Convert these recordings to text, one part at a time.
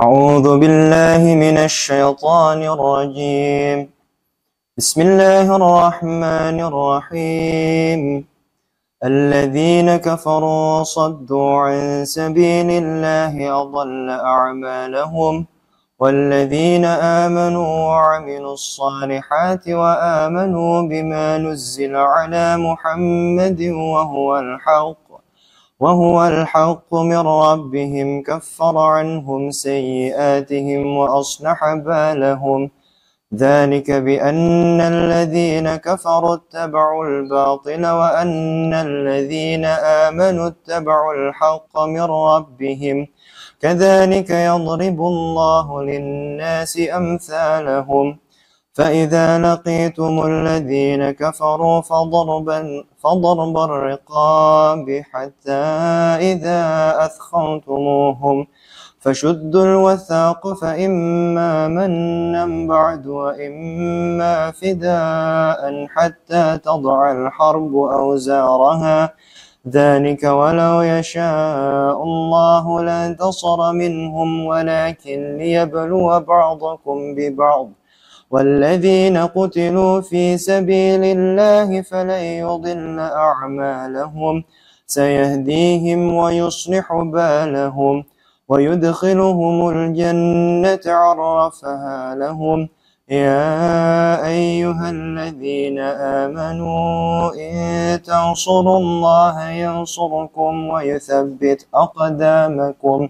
أعوذ بالله من الشيطان الرجيم بسم الله الرحمن الرحيم الذين كفروا وصدوا عن سبيل الله أضل أعمالهم والذين آمنوا وعملوا الصالحات وآمنوا بما نزل على محمد وهو الحق وهو الحق من ربهم كفر عنهم سيئاتهم وأصلح بالهم ذلك بأن الذين كفروا اتبعوا الباطل وأن الذين آمنوا اتبعوا الحق من ربهم كذلك يضرب الله للناس أمثالهم فإذا لقيتم الذين كفروا فضربا فضرب الرقاب حتى إذا أثخنتموهم فشدوا الوثاق فإما منا بعد وإما فداء حتى تضع الحرب أوزارها ذلك ولو يشاء الله لانتصر منهم ولكن ليبلو بعضكم ببعض والذين قتلوا في سبيل الله فلن يضل أعمالهم سيهديهم ويصلح بالهم ويدخلهم الجنة عرفها لهم يا أيها الذين آمنوا إن تنصروا الله ينصركم ويثبت أقدامكم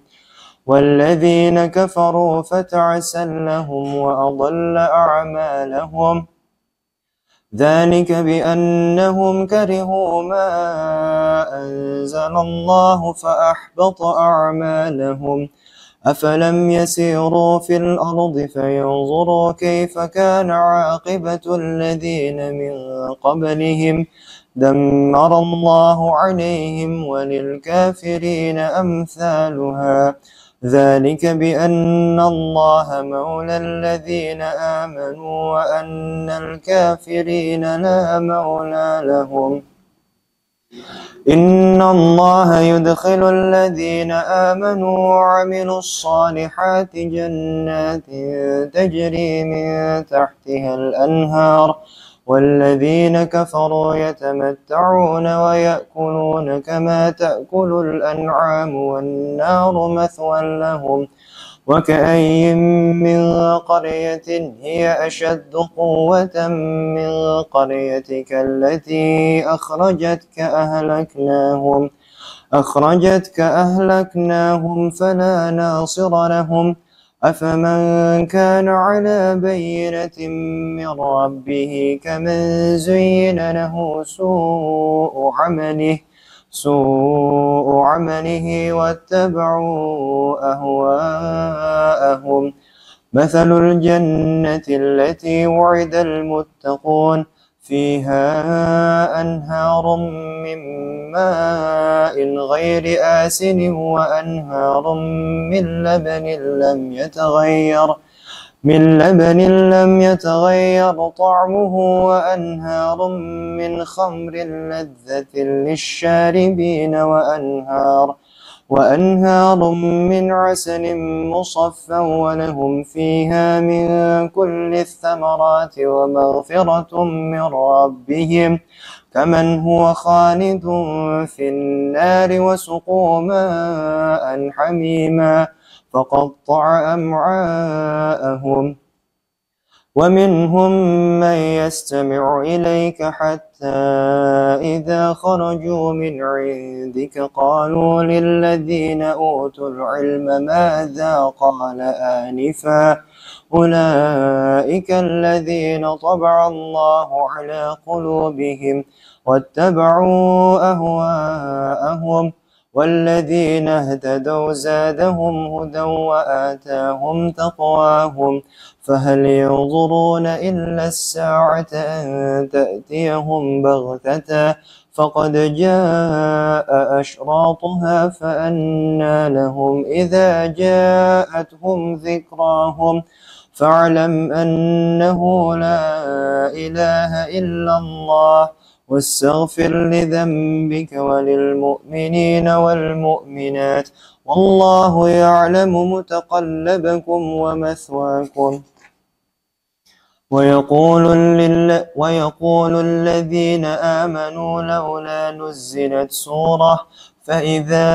والذين كفروا فتعسا لهم وأضل أعمالهم ذلك بأنهم كرهوا ما أنزل الله فأحبط أعمالهم أفلم يسيروا في الأرض فينظروا كيف كان عاقبة الذين من قبلهم دمر الله عليهم وللكافرين أمثالها ذلك بأن الله مولى الذين آمنوا وأن الكافرين لا مولى لهم إن الله يدخل الذين آمنوا وعملوا الصالحات جنات تجري من تحتها الأنهار والذين كفروا يتمتعون ويأكلون كما تأكل الأنعام والنار مثوى لهم وكأي من قرية هي أشد قوة من قريتك التي أخرجتك أهلكناهم أخرجتك أهلكناهم فلا ناصر لهم ۖ أفمن كان على بينة من ربه كمن زين له سوء عمله سوء عمله واتبعوا أهواءهم مثل الجنة التي وعد المتقون فيها أنهار من ماء غير آسن وأنهار من لبن لم يتغير من لبن لم يتغير طعمه وأنهار من خمر لذة للشاربين وأنهار وأنهار من عسل مصفى ولهم فيها من كل الثمرات ومغفرة من ربهم كمن هو خالد في النار وسقوا ماء حميما فقطع أمعاءهم ومنهم من يستمع إليك حتى إذا خرجوا من عندك قالوا للذين أوتوا العلم ماذا قال آنفا أولئك الذين طبع الله على قلوبهم واتبعوا أهواءهم والذين اهتدوا زادهم هدى وآتاهم تقواهم فهل ينظرون إلا الساعة أن تأتيهم بغتة فقد جاء أشراطها فأنى لهم إذا جاءتهم ذكراهم فاعلم أنه لا إله إلا الله واستغفر لذنبك وللمؤمنين والمؤمنات والله يعلم متقلبكم ومثواكم ويقول, لل... ويقول الذين آمنوا لولا نزلت سورة فإذا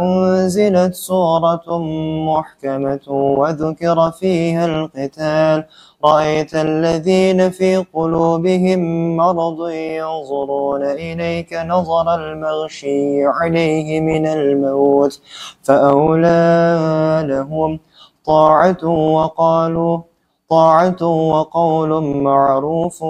أنزلت سورة محكمة وذكر فيها القتال رأيت الذين في قلوبهم مرض ينظرون إليك نظر المغشي عليه من الموت فأولى لهم طاعة وقالوا طاعة وقول معروف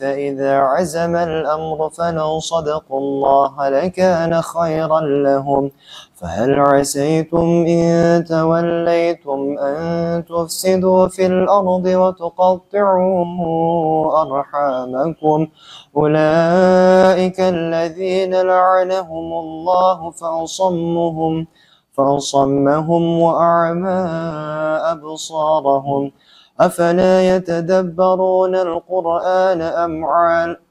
فإذا عزم الأمر فلو صدقوا الله لكان خيرا لهم فهل عسيتم إن توليتم أن تفسدوا في الأرض وتقطعوا أرحامكم أولئك الذين لعنهم الله فأصمهم فأصمهم وأعمى أبصارهم أفلا يتدبرون القرآن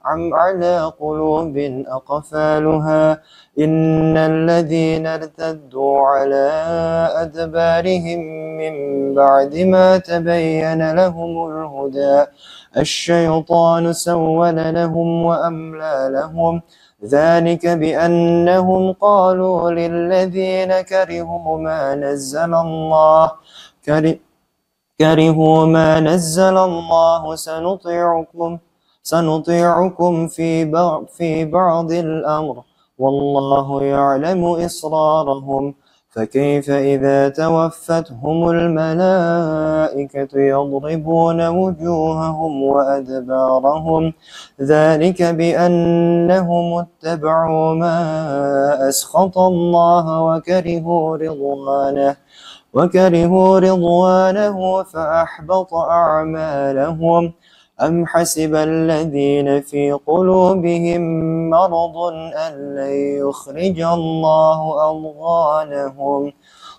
أم على قلوب أقفالها إن الذين ارتدوا على أدبارهم من بعد ما تبين لهم الهدى الشيطان سول لهم وأملى لهم ذلك بأنهم قالوا للذين كرهوا ما نزل الله كره كرهوا ما نزل الله سنطيعكم سنطيعكم في بعض في بعض الأمر والله يعلم إصرارهم فكيف إذا توفتهم الملائكة يضربون وجوههم وأدبارهم ذلك بأنهم اتبعوا ما أسخط الله وكرهوا رضوانه وكرهوا رضوانه فأحبط أعمالهم أم حسب الذين في قلوبهم مرض أن لن يخرج الله أضغانهم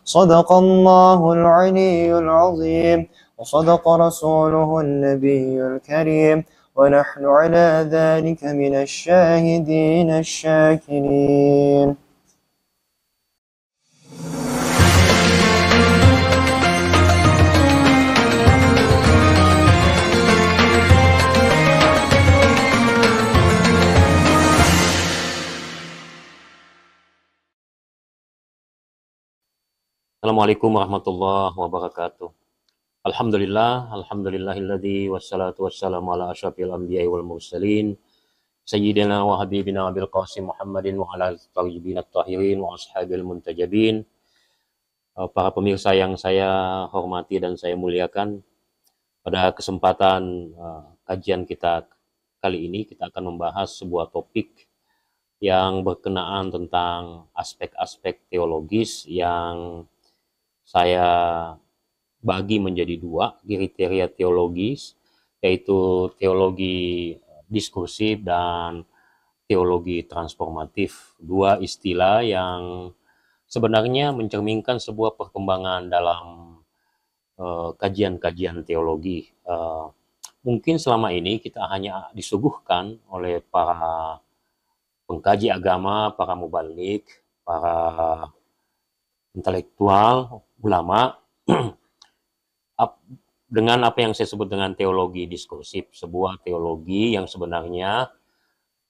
صدق الله العلي العظيم وصدق رسوله النبي الكريم ونحن على ذلك من الشاهدين الشاكرين Assalamualaikum warahmatullahi wabarakatuh. Alhamdulillah, alhamdulillahilladzi wassalatu wassalamu ala asyrafil anbiya'i wal mursalin sayyidina wa habibina Abil Qasim Muhammadin wa ala tayyibin at-tahirin wa ashabil muntajabin. Uh, para pemirsa yang saya hormati dan saya muliakan, pada kesempatan uh, kajian kita kali ini kita akan membahas sebuah topik yang berkenaan tentang aspek-aspek teologis yang saya bagi menjadi dua kriteria teologis yaitu teologi eh, diskursif dan teologi transformatif dua istilah yang sebenarnya mencerminkan sebuah perkembangan dalam eh, kajian-kajian uh, teologi uh, mungkin selama ini kita hanya disuguhkan oleh para pengkaji agama para mubalik para intelektual ulama dengan apa yang saya sebut dengan teologi diskursif, sebuah teologi yang sebenarnya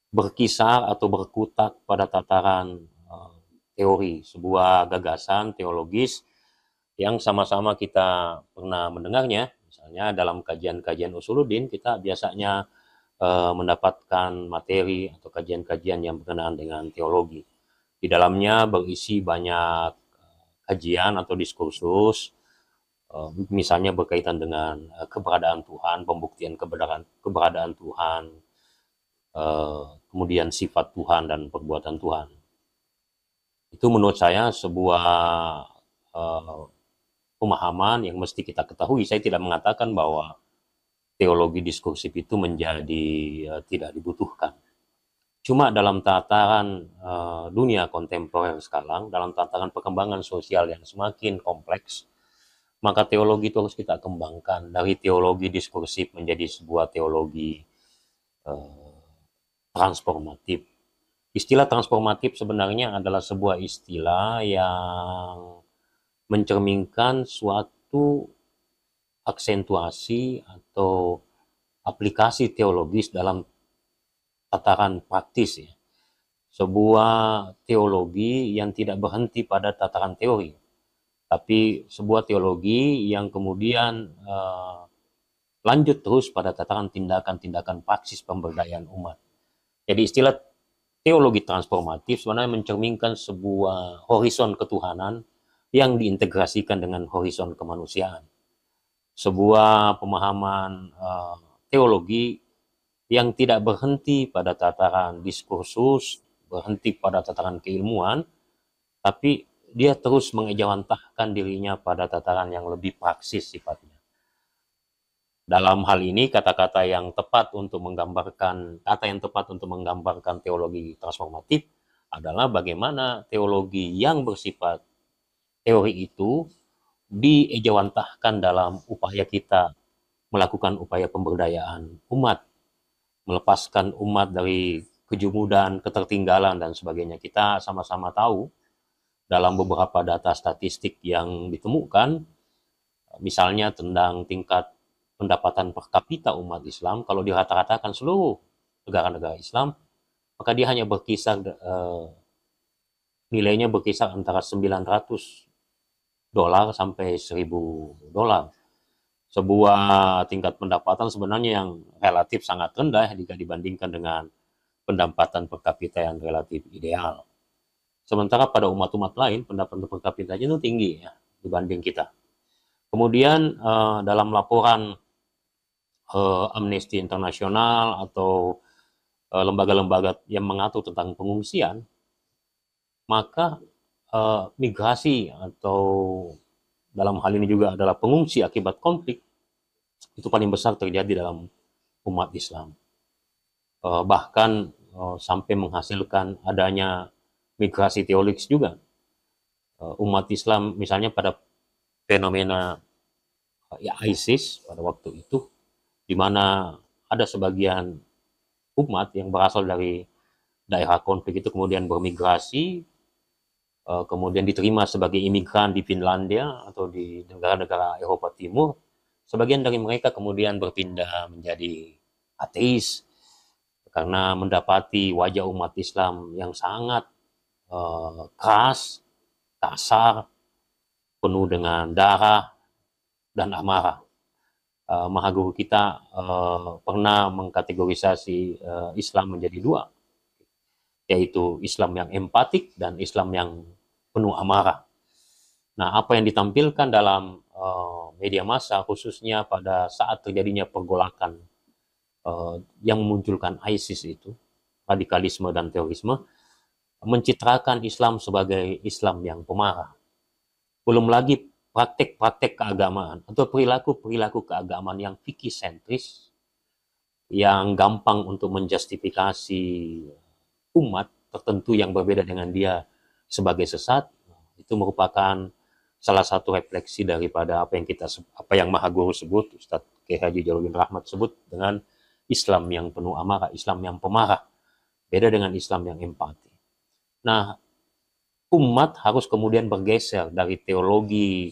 berkisar atau berkutat pada tataran eh, teori, sebuah gagasan teologis yang sama-sama kita pernah mendengarnya. Misalnya dalam kajian-kajian usuluddin kita biasanya eh, mendapatkan materi atau kajian-kajian yang berkenaan dengan teologi. Di dalamnya berisi banyak kajian atau diskursus eh, misalnya berkaitan dengan eh, keberadaan Tuhan, pembuktian keberadaan keberadaan Tuhan, eh, kemudian sifat Tuhan dan perbuatan Tuhan. Itu menurut saya sebuah pemahaman yang mesti kita ketahui. Saya tidak mengatakan bahwa teologi diskursif itu menjadi tidak dibutuhkan Cuma dalam tataran uh, dunia kontemporer sekarang, dalam tataran perkembangan sosial yang semakin kompleks, maka teologi itu harus kita kembangkan dari teologi diskursif menjadi sebuah teologi uh, transformatif. Istilah transformatif sebenarnya adalah sebuah istilah yang mencerminkan suatu aksentuasi atau aplikasi teologis dalam tataran praktis ya. Sebuah teologi yang tidak berhenti pada tataran teori, tapi sebuah teologi yang kemudian eh, lanjut terus pada tataran tindakan-tindakan praksis pemberdayaan umat. Jadi istilah teologi transformatif sebenarnya mencerminkan sebuah horizon ketuhanan yang diintegrasikan dengan horizon kemanusiaan. Sebuah pemahaman uh, teologi yang tidak berhenti pada tataran diskursus, berhenti pada tataran keilmuan, tapi dia terus mengejawantahkan dirinya pada tataran yang lebih praksis sifatnya. Dalam hal ini kata-kata yang tepat untuk menggambarkan kata yang tepat untuk menggambarkan teologi transformatif adalah bagaimana teologi yang bersifat teori itu diejawantahkan dalam upaya kita melakukan upaya pemberdayaan umat melepaskan umat dari kejumudan, ketertinggalan, dan sebagainya. Kita sama-sama tahu dalam beberapa data statistik yang ditemukan, misalnya tentang tingkat pendapatan per kapita umat Islam, kalau dirata-ratakan seluruh negara-negara Islam, maka dia hanya berkisar eh, nilainya berkisar antara 900 dolar sampai 1000 dolar sebuah tingkat pendapatan sebenarnya yang relatif sangat rendah jika dibandingkan dengan pendapatan per kapita yang relatif ideal. Sementara pada umat-umat lain pendapatan per kapitanya itu tinggi ya dibanding kita. Kemudian eh, dalam laporan eh, Amnesty International atau eh, lembaga-lembaga eh, yang mengatur tentang pengungsian, maka eh, migrasi atau dalam hal ini juga adalah pengungsi akibat konflik, itu paling besar terjadi dalam umat Islam. Uh, bahkan uh, sampai menghasilkan adanya migrasi teologis juga. Uh, umat Islam misalnya pada fenomena ya, ISIS pada waktu itu, di mana ada sebagian umat yang berasal dari daerah konflik itu kemudian bermigrasi Eh, kemudian diterima sebagai imigran di Finlandia atau di negara-negara Eropa Timur, sebagian dari mereka kemudian berpindah menjadi ateis karena mendapati wajah umat Islam yang sangat uh, keras, kasar, penuh dengan darah dan amarah. Uh, Maha Guru kita uh, pernah mengkategorisasi uh, Islam menjadi dua, yaitu Islam yang empatik dan Islam yang penuh amarah. Nah, apa yang ditampilkan dalam uh, media massa khususnya pada saat terjadinya pergolakan uh, yang memunculkan ISIS itu, radikalisme dan terorisme, mencitrakan Islam sebagai Islam yang pemarah. Belum lagi praktek-praktek keagamaan atau perilaku-perilaku keagamaan yang fikih sentris, yang gampang untuk menjustifikasi umat tertentu yang berbeda dengan dia sebagai sesat itu merupakan salah satu refleksi daripada apa yang kita apa yang Maha Guru sebut Ustadz K Haji Jaluddin Rahmat sebut dengan Islam yang penuh amarah, Islam yang pemarah. Beda dengan Islam yang empati. Nah, umat harus kemudian bergeser dari teologi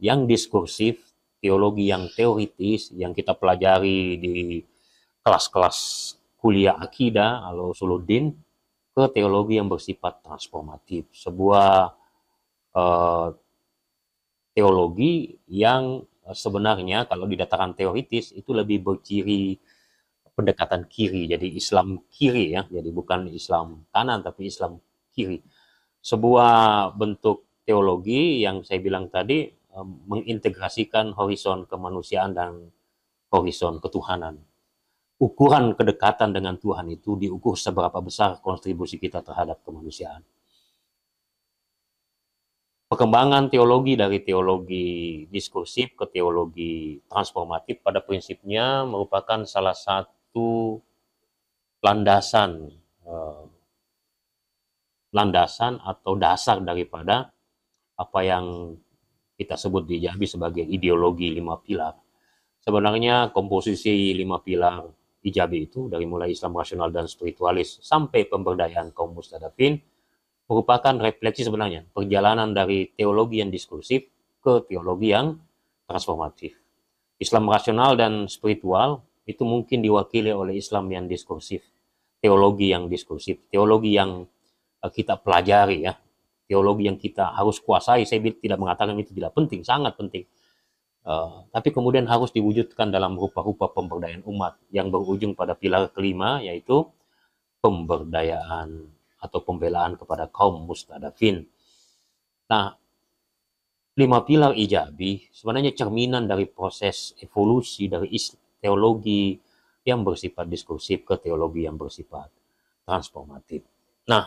yang diskursif, teologi yang teoritis yang kita pelajari di kelas-kelas kuliah akidah atau suluddin, ke teologi yang bersifat transformatif, sebuah eh, teologi yang eh, sebenarnya kalau di teoritis itu lebih berciri pendekatan kiri, jadi Islam kiri ya, jadi bukan Islam kanan tapi Islam kiri. Sebuah bentuk teologi yang saya bilang tadi eh, mengintegrasikan horizon kemanusiaan dan horizon ketuhanan ukuran kedekatan dengan Tuhan itu diukur seberapa besar kontribusi kita terhadap kemanusiaan. Perkembangan teologi dari teologi diskursif ke teologi transformatif pada prinsipnya merupakan salah satu landasan eh, landasan atau dasar daripada apa yang kita sebut di Jabi sebagai ideologi lima pilar. Sebenarnya komposisi lima pilar Ijabi itu dari mulai Islam rasional dan spiritualis sampai pemberdayaan kaum mustadafin merupakan refleksi sebenarnya perjalanan dari teologi yang diskursif ke teologi yang transformatif. Islam rasional dan spiritual itu mungkin diwakili oleh Islam yang diskursif, teologi yang diskursif, teologi yang eh, kita pelajari ya, teologi yang kita harus kuasai. Saya tidak mengatakan itu tidak penting, sangat penting. Uh, tapi kemudian harus diwujudkan dalam rupa-rupa pemberdayaan umat yang berujung pada pilar kelima yaitu pemberdayaan atau pembelaan kepada kaum mustadafin. Nah, lima pilar ijabi sebenarnya cerminan dari proses evolusi dari teologi yang bersifat diskursif ke teologi yang bersifat transformatif. Nah,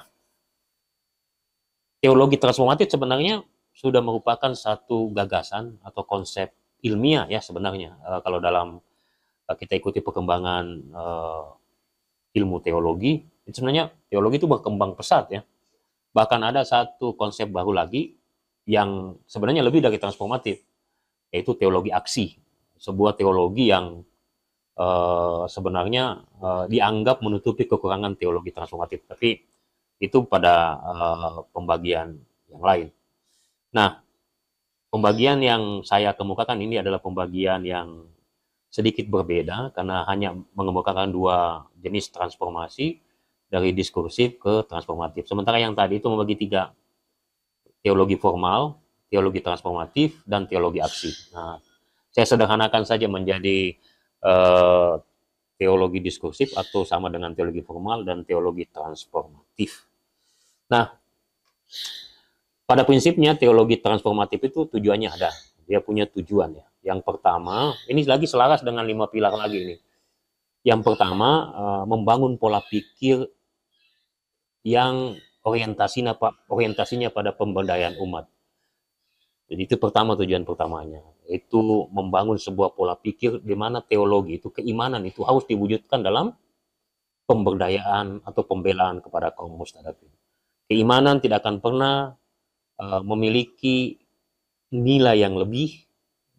teologi transformatif sebenarnya sudah merupakan satu gagasan atau konsep ilmiah ya sebenarnya uh, kalau dalam uh, kita ikuti perkembangan uh, ilmu teologi itu sebenarnya teologi itu berkembang pesat ya bahkan ada satu konsep baru lagi yang sebenarnya lebih dari transformatif yaitu teologi aksi sebuah teologi yang uh, sebenarnya uh, dianggap menutupi kekurangan teologi transformatif tapi itu pada uh, pembagian yang lain nah Pembagian yang saya kemukakan ini adalah pembagian yang sedikit berbeda karena hanya mengemukakan dua jenis transformasi dari diskursif ke transformatif. Sementara yang tadi itu membagi tiga, teologi formal, teologi transformatif, dan teologi aksi. Nah, saya sederhanakan saja menjadi eh, teologi diskursif atau sama dengan teologi formal dan teologi transformatif. Nah, pada prinsipnya teologi transformatif itu tujuannya ada. Dia punya tujuan ya. Yang pertama, ini lagi selaras dengan lima pilar lagi ini. Yang pertama, eh, membangun pola pikir yang orientasinya orientasinya pada pemberdayaan umat. Jadi itu pertama tujuan pertamanya. Itu membangun sebuah pola pikir di mana teologi itu keimanan itu harus diwujudkan dalam pemberdayaan atau pembelaan kepada kaum mustadab. Keimanan tidak akan pernah Eh, memiliki nilai yang lebih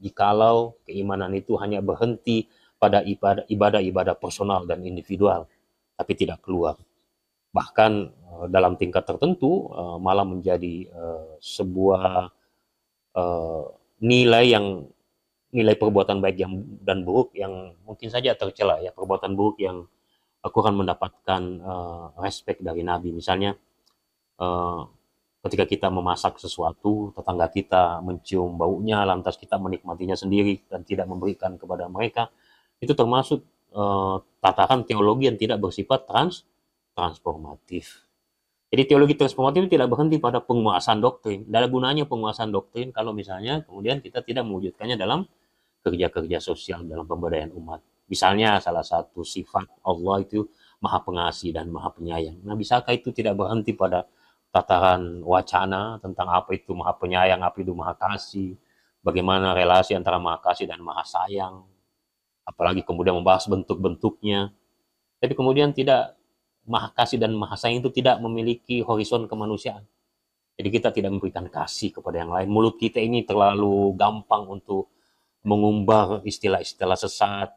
jikalau keimanan itu hanya berhenti pada ibadah-ibadah personal dan individual, tapi tidak keluar. Bahkan eh, dalam tingkat tertentu eh, malah menjadi sebuah nilai yang nilai perbuatan baik yang dan buruk yang mungkin saja tercela ya perbuatan buruk yang aku akan mendapatkan uh, respek dari Nabi misalnya uh, ketika kita memasak sesuatu, tetangga kita mencium baunya, lantas kita menikmatinya sendiri dan tidak memberikan kepada mereka, itu termasuk e, tataran teologi yang tidak bersifat trans transformatif. Jadi teologi transformatif tidak berhenti pada penguasaan doktrin. Tidak gunanya penguasaan doktrin kalau misalnya kemudian kita tidak mewujudkannya dalam kerja-kerja sosial, dalam pemberdayaan umat. Misalnya salah satu sifat Allah itu maha pengasih dan maha penyayang. Nah bisakah itu tidak berhenti pada tataran wacana tentang apa itu maha penyayang, apa itu maha kasih, bagaimana relasi antara maha kasih dan maha sayang, apalagi kemudian membahas bentuk-bentuknya. Tapi kemudian tidak maha kasih dan maha sayang itu tidak memiliki horizon kemanusiaan. Jadi kita tidak memberikan kasih kepada yang lain. Mulut kita ini terlalu gampang untuk mengumbar istilah-istilah sesat.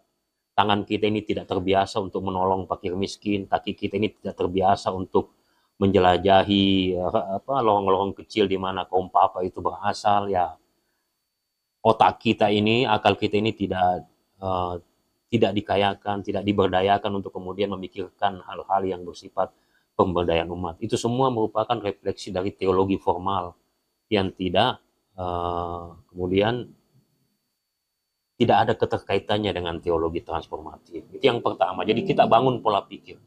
Tangan kita ini tidak terbiasa untuk menolong fakir miskin. Kaki kita ini tidak terbiasa untuk menjelajahi apa lorong-lorong kecil di mana kaum papa itu berasal ya otak kita ini akal kita ini tidak uh, tidak dikayakan tidak diberdayakan untuk kemudian memikirkan hal-hal yang bersifat pemberdayaan umat itu semua merupakan refleksi dari teologi formal yang tidak uh, kemudian tidak ada keterkaitannya dengan teologi transformatif itu yang pertama jadi kita bangun pola pikir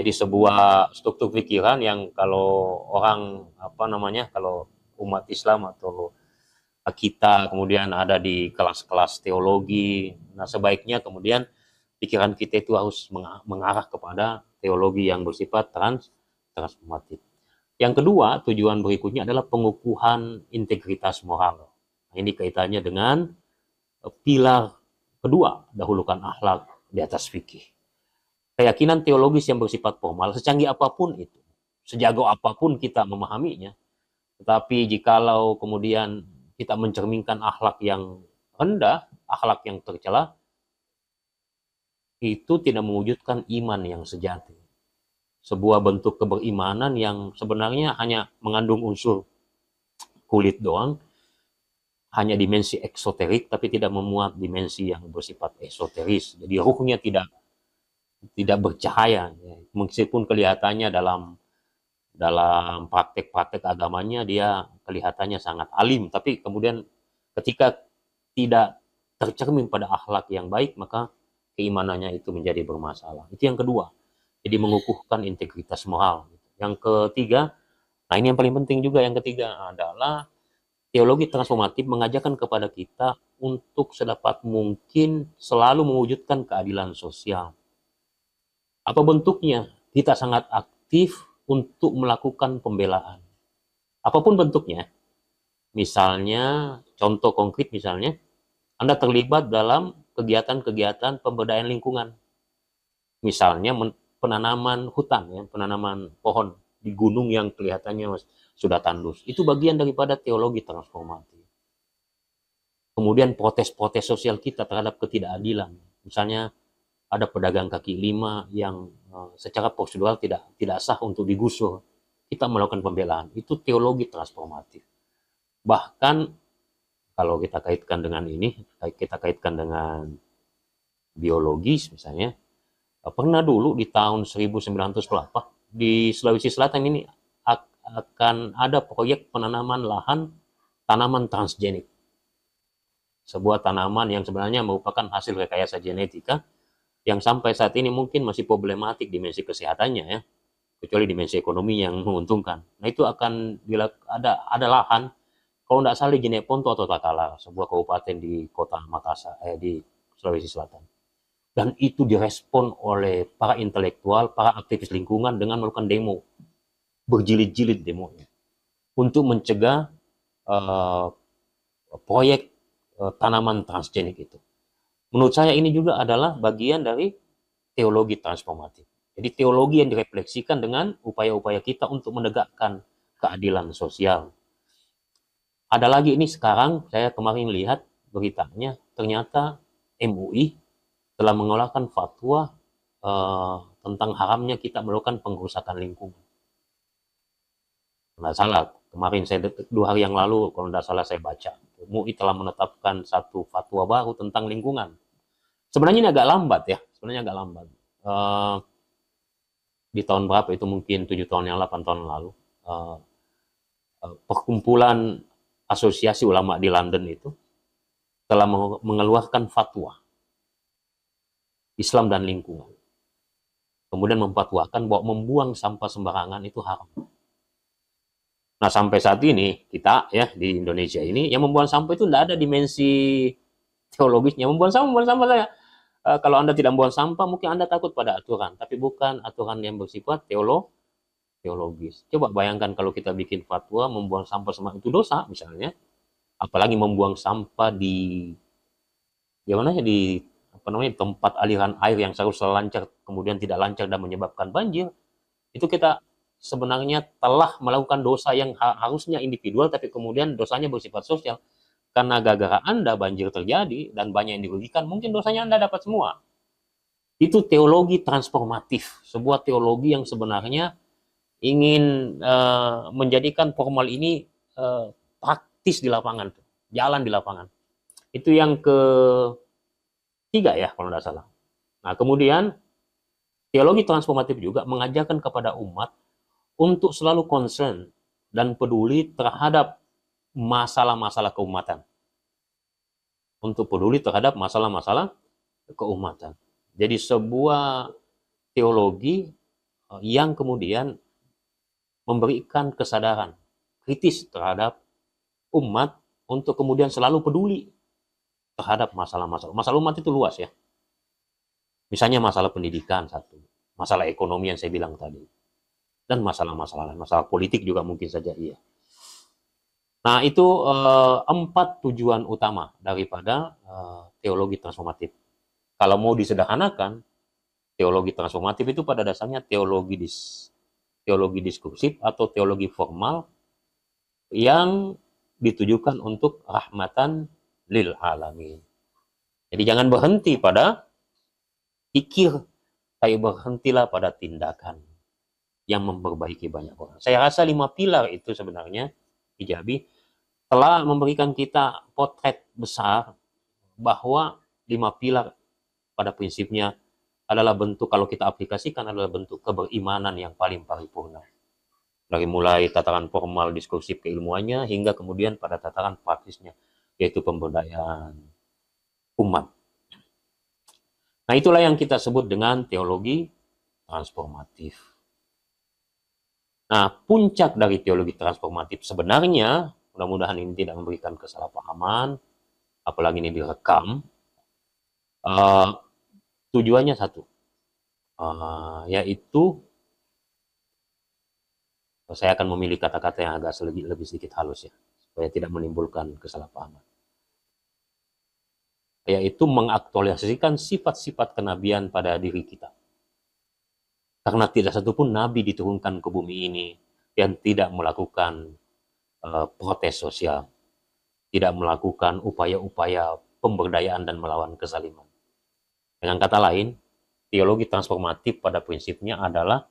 jadi sebuah struktur pikiran yang kalau orang apa namanya kalau umat Islam atau kita kemudian ada di kelas-kelas teologi nah sebaiknya kemudian pikiran kita itu harus mengarah kepada teologi yang bersifat trans transformatif yang kedua tujuan berikutnya adalah pengukuhan integritas moral nah, ini kaitannya dengan pilar kedua dahulukan akhlak di atas fikih keyakinan teologis yang bersifat formal, secanggih apapun itu, sejago apapun kita memahaminya, tetapi jikalau kemudian kita mencerminkan akhlak yang rendah, akhlak yang tercela, itu tidak mewujudkan iman yang sejati. Sebuah bentuk keberimanan yang sebenarnya hanya mengandung unsur kulit doang, hanya dimensi eksoterik tapi tidak memuat dimensi yang bersifat esoteris. Jadi ruhnya tidak tidak bercahaya ya. meskipun kelihatannya dalam dalam praktek-praktek agamanya dia kelihatannya sangat alim tapi kemudian ketika tidak tercermin pada akhlak yang baik maka keimanannya itu menjadi bermasalah itu yang kedua jadi mengukuhkan integritas moral yang ketiga nah ini yang paling penting juga yang ketiga adalah teologi transformatif mengajarkan kepada kita untuk sedapat mungkin selalu mewujudkan keadilan sosial apa bentuknya? Kita sangat aktif untuk melakukan pembelaan. Apapun bentuknya, misalnya contoh konkret misalnya, Anda terlibat dalam kegiatan-kegiatan pemberdayaan lingkungan. Misalnya penanaman hutan, ya, penanaman pohon di gunung yang kelihatannya sudah tandus. Itu bagian daripada teologi transformatif. Kemudian protes-protes sosial kita terhadap ketidakadilan. Misalnya ada pedagang kaki lima yang eh, secara prosedural tidak tidak sah untuk digusur. Kita melakukan pembelaan. Itu teologi transformatif. Bahkan kalau kita kaitkan dengan ini, kita kaitkan dengan biologis misalnya, eh, pernah dulu di tahun 1900 berapa di Sulawesi Selatan ini akan ada proyek penanaman lahan tanaman transgenik. Sebuah tanaman yang sebenarnya merupakan hasil rekayasa genetika yang sampai saat ini mungkin masih problematik dimensi kesehatannya ya kecuali dimensi ekonomi yang menguntungkan. Nah itu akan ada ada lahan kalau tidak salah di Ponto atau Takala, sebuah kabupaten di kota Makassar eh, di Sulawesi Selatan. Dan itu direspon oleh para intelektual, para aktivis lingkungan dengan melakukan demo berjilid-jilid demonya untuk mencegah uh, proyek uh, tanaman transgenik itu. Menurut saya ini juga adalah bagian dari teologi transformatif. Jadi teologi yang direfleksikan dengan upaya-upaya kita untuk menegakkan keadilan sosial. Ada lagi ini sekarang saya kemarin lihat beritanya ternyata MUI telah mengolahkan fatwa uh, tentang haramnya kita melakukan pengrusakan lingkungan. Nah, salah Kemarin saya dua hari yang lalu kalau tidak salah saya baca MUI telah menetapkan satu fatwa baru tentang lingkungan. Sebenarnya ini agak lambat ya, sebenarnya agak lambat. Uh, di tahun berapa itu mungkin tujuh tahun yang delapan tahun lalu uh, uh, perkumpulan asosiasi ulama di London itu telah mengeluarkan fatwa Islam dan lingkungan. Kemudian memfatwakan bahwa membuang sampah sembarangan itu haram. Nah, sampai saat ini kita ya di Indonesia ini yang membuang sampah itu tidak ada dimensi teologisnya. Membuang sampah, membuang sampah saya. E, kalau Anda tidak membuang sampah, mungkin Anda takut pada aturan, tapi bukan aturan yang bersifat teolo teologis. Coba bayangkan kalau kita bikin fatwa membuang sampah sama itu dosa misalnya, apalagi membuang sampah di ya mana ya di apa namanya tempat aliran air yang seharusnya lancar kemudian tidak lancar dan menyebabkan banjir. Itu kita sebenarnya telah melakukan dosa yang harusnya individual tapi kemudian dosanya bersifat sosial karena gara-gara Anda banjir terjadi dan banyak yang dirugikan mungkin dosanya Anda dapat semua itu teologi transformatif sebuah teologi yang sebenarnya ingin uh, menjadikan formal ini uh, praktis di lapangan jalan di lapangan itu yang ke tiga ya kalau tidak salah nah kemudian teologi transformatif juga mengajarkan kepada umat untuk selalu concern dan peduli terhadap masalah-masalah keumatan. Untuk peduli terhadap masalah-masalah keumatan. Jadi sebuah teologi eh, yang kemudian memberikan kesadaran kritis terhadap umat untuk kemudian selalu peduli terhadap masalah-masalah. Masalah umat itu luas ya. Misalnya masalah pendidikan satu, masalah ekonomi yang saya bilang tadi, dan masalah-masalah masalah politik juga mungkin saja iya. Nah itu eh, empat tujuan utama daripada eh, teologi transformatif. Kalau mau disederhanakan, teologi transformatif itu pada dasarnya teologi dis, teologi diskursif atau teologi formal yang ditujukan untuk rahmatan lil alamin. Jadi jangan berhenti pada pikir, tapi berhentilah pada tindakan yang memperbaiki banyak orang. Saya rasa lima pilar itu sebenarnya hijabi telah memberikan kita potret besar bahwa lima pilar pada prinsipnya adalah bentuk kalau kita aplikasikan adalah bentuk keberimanan yang paling paripurna. Dari mulai tataran formal diskursif keilmuannya hingga kemudian pada tataran praktisnya yaitu pemberdayaan umat. Nah itulah yang kita sebut dengan teologi transformatif. Nah, puncak dari teologi transformatif sebenarnya, mudah-mudahan ini tidak memberikan kesalahpahaman, apalagi ini direkam. Uh, tujuannya satu, uh, yaitu saya akan memilih kata-kata yang agak lebih, lebih sedikit halus ya, supaya tidak menimbulkan kesalahpahaman. Yaitu mengaktualisasikan sifat-sifat kenabian pada diri kita. Karena tidak satupun nabi diturunkan ke bumi ini yang tidak melakukan uh, protes sosial, tidak melakukan upaya-upaya pemberdayaan dan melawan kezaliman. Dengan kata lain, teologi transformatif pada prinsipnya adalah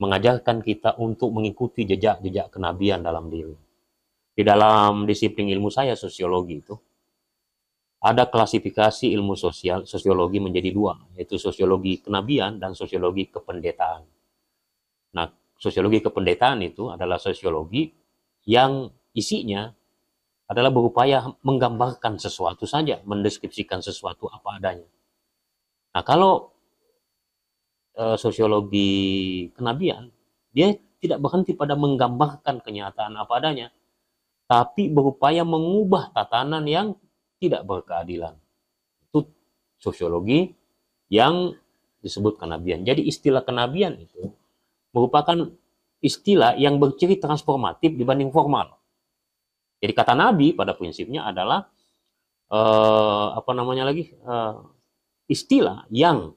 mengajarkan kita untuk mengikuti jejak-jejak kenabian dalam diri. Di dalam disiplin ilmu saya sosiologi itu, ada klasifikasi ilmu sosial sosiologi menjadi dua, yaitu sosiologi kenabian dan sosiologi kependetaan. Nah, sosiologi kependetaan itu adalah sosiologi yang isinya adalah berupaya menggambarkan sesuatu saja, mendeskripsikan sesuatu apa adanya. Nah, kalau e, sosiologi kenabian, dia tidak berhenti pada menggambarkan kenyataan apa adanya, tapi berupaya mengubah tatanan yang tidak berkeadilan. Itu sosiologi yang disebut kenabian. Jadi istilah kenabian itu merupakan istilah yang berciri transformatif dibanding formal. Jadi kata nabi pada prinsipnya adalah eh, apa namanya lagi eh, istilah yang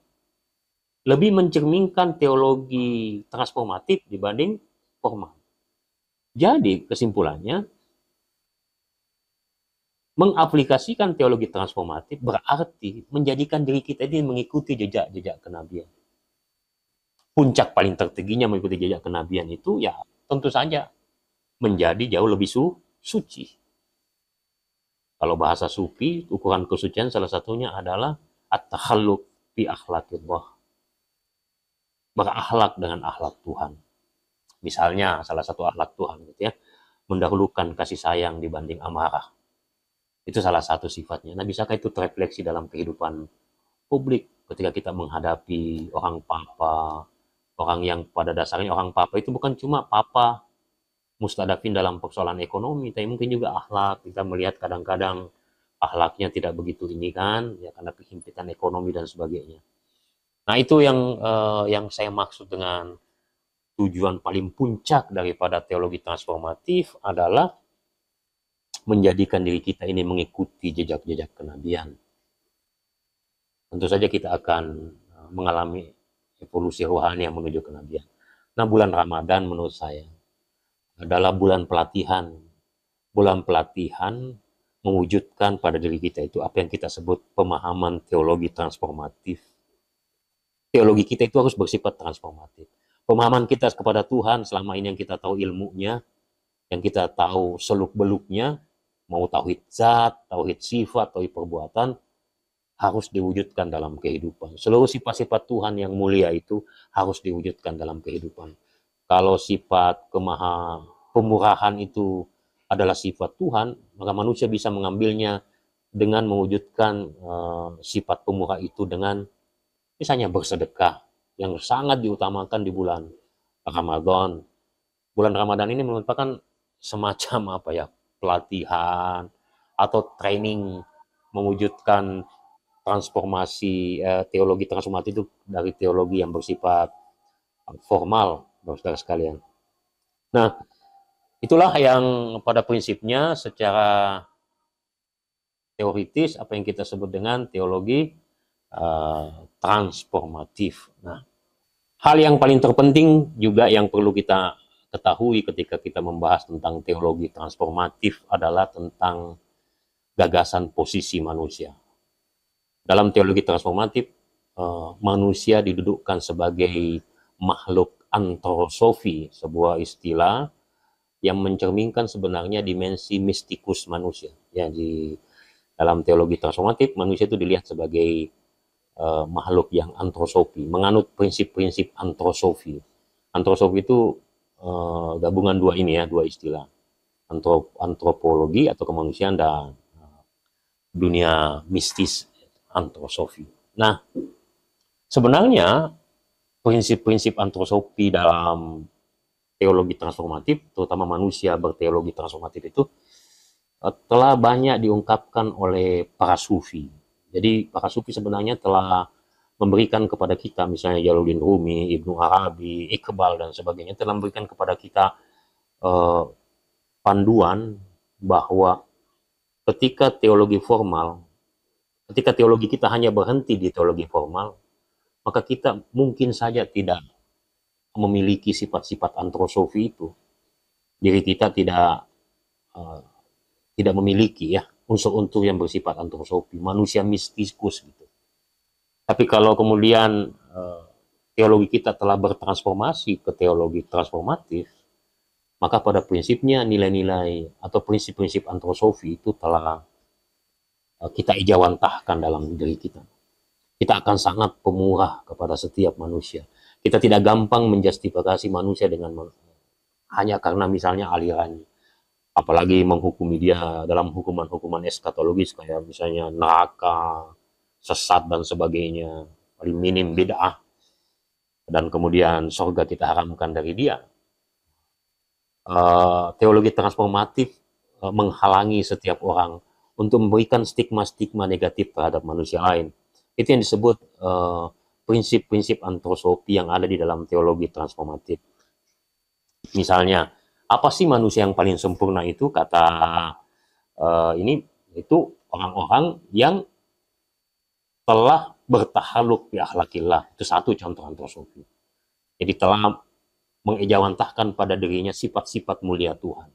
lebih mencerminkan teologi transformatif dibanding formal. Jadi kesimpulannya Mengaplikasikan teologi transformatif berarti menjadikan diri kita ini mengikuti jejak-jejak kenabian. Puncak paling tertingginya mengikuti jejak kenabian itu ya tentu saja menjadi jauh lebih su suci. Kalau bahasa sufi, ukuran kesucian salah satunya adalah at takhalluq fi akhlaqillah. Berakhlak dengan akhlak Tuhan. Misalnya salah satu akhlak Tuhan gitu ya, mendahulukan kasih sayang dibanding amarah itu salah satu sifatnya. Nah, bisakah itu terefleksi dalam kehidupan publik ketika kita menghadapi orang papa, orang yang pada dasarnya orang papa itu bukan cuma papa mustadafin dalam persoalan ekonomi, tapi mungkin juga akhlak. Kita melihat kadang-kadang akhlaknya tidak begitu ini kan, ya karena kehimpitan ekonomi dan sebagainya. Nah itu yang eh, yang saya maksud dengan tujuan paling puncak daripada teologi transformatif adalah menjadikan diri kita ini mengikuti jejak-jejak kenabian. Tentu saja kita akan eh, mengalami evolusi rohani yang menuju kenabian. Nah, bulan Ramadan menurut saya adalah bulan pelatihan. Bulan pelatihan mewujudkan pada diri kita itu apa yang kita sebut pemahaman teologi transformatif. Teologi kita itu harus bersifat transformatif. Pemahaman kita kepada Tuhan selama ini yang kita tahu ilmunya, yang kita tahu seluk-beluknya, mau tauhid zat, tauhid sifat, tauhid perbuatan harus diwujudkan dalam kehidupan. Seluruh sifat-sifat Tuhan yang mulia itu harus diwujudkan dalam kehidupan. Kalau sifat kemaha pemurahan itu adalah sifat Tuhan, maka manusia bisa mengambilnya dengan mewujudkan e, sifat pemurah itu dengan misalnya bersedekah yang sangat diutamakan di bulan Ramadan. Bulan Ramadan ini merupakan semacam apa ya pelatihan atau training mewujudkan transformasi eh, teologi transformatif itu dari teologi yang bersifat formal, saudara sekalian. Nah, itulah yang pada prinsipnya secara teoritis apa yang kita sebut dengan teologi eh, transformatif. Nah, hal yang paling terpenting juga yang perlu kita ketahui ketika kita membahas tentang teologi transformatif adalah tentang gagasan posisi manusia. Dalam teologi transformatif, eh, manusia didudukkan sebagai makhluk antrosofi, sebuah istilah yang mencerminkan sebenarnya dimensi mistikus manusia. Ya, di dalam teologi transformatif, manusia itu dilihat sebagai uh, makhluk yang antrosofi, menganut prinsip-prinsip antrosofi. Antrosofi itu Eh, gabungan dua ini ya, dua istilah. Antrop antropologi atau kemanusiaan dan eh, dunia mistis antrosofi. Nah, sebenarnya prinsip-prinsip antrosofi dalam teologi transformatif, terutama manusia berteologi transformatif itu eh, telah banyak diungkapkan oleh para sufi. Jadi para sufi sebenarnya telah memberikan kepada kita misalnya Jalaluddin Rumi, Ibnu Arabi, Iqbal dan sebagainya telah memberikan kepada kita eh, panduan bahwa ketika teologi formal, ketika teologi kita hanya berhenti di teologi formal, maka kita mungkin saja tidak memiliki sifat-sifat antrosofi itu. Diri kita tidak eh, tidak memiliki ya unsur-unsur yang bersifat antrosofi, manusia mistikus gitu tapi kalau kemudian eh, teologi kita telah bertransformasi ke teologi transformatif, maka pada prinsipnya nilai-nilai atau prinsip-prinsip antrosofi itu telah eh, kita ijawantahkan dalam diri kita. Kita akan sangat pemurah kepada setiap manusia. Kita tidak gampang menjustifikasi manusia dengan hanya karena misalnya aliran, Apalagi menghukumi dia dalam hukuman-hukuman eskatologis kayak misalnya neraka, sesat dan sebagainya, paling minim bid'ah. Dan kemudian surga kita haramkan dari dia. Eh, teologi transformatif eh, menghalangi setiap orang untuk memberikan stigma-stigma negatif terhadap manusia lain. Itu yang disebut eh, prinsip-prinsip antrosopi yang ada di dalam teologi transformatif. Misalnya, apa sih manusia yang paling sempurna itu? Kata uh, ini itu orang-orang yang telah bertahaluk di akhlakillah. Itu satu contoh antrosofi. Jadi telah mengejawantahkan pada dirinya sifat-sifat mulia Tuhan.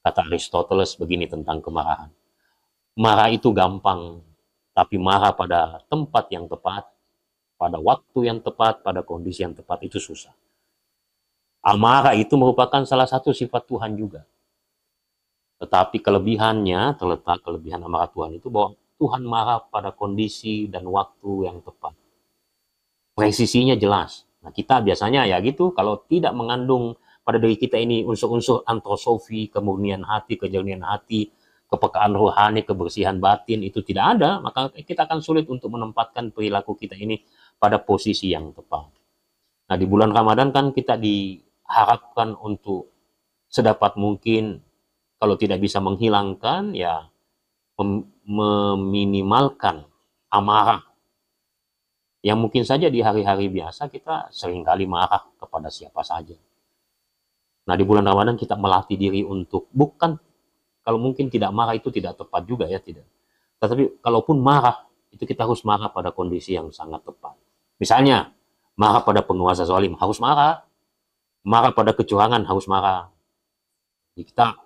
Kata Aristoteles begini tentang kemarahan. Marah itu gampang, tapi marah pada tempat yang tepat, pada waktu yang tepat, pada kondisi yang tepat itu susah. Amarah itu merupakan salah satu sifat Tuhan juga. Tetapi kelebihannya, terletak kelebihan amarah Tuhan itu bahwa Tuhan marah pada kondisi dan waktu yang tepat. Presisinya jelas. Nah, kita biasanya ya gitu, kalau tidak mengandung pada diri kita ini unsur-unsur antrosofi, kemurnian hati, kejernihan hati, kepekaan rohani, kebersihan batin itu tidak ada, maka kita akan sulit untuk menempatkan perilaku kita ini pada posisi yang tepat. Nah, di bulan Ramadan kan kita diharapkan untuk sedapat mungkin kalau tidak bisa menghilangkan ya meminimalkan amarah. Yang mungkin saja di hari-hari biasa kita seringkali marah kepada siapa saja. Nah di bulan Ramadan kita melatih diri untuk bukan kalau mungkin tidak marah itu tidak tepat juga ya tidak. Tetapi kalaupun marah itu kita harus marah pada kondisi yang sangat tepat. Misalnya marah pada penguasa zalim harus marah, marah pada kecurangan harus marah. Jadi kita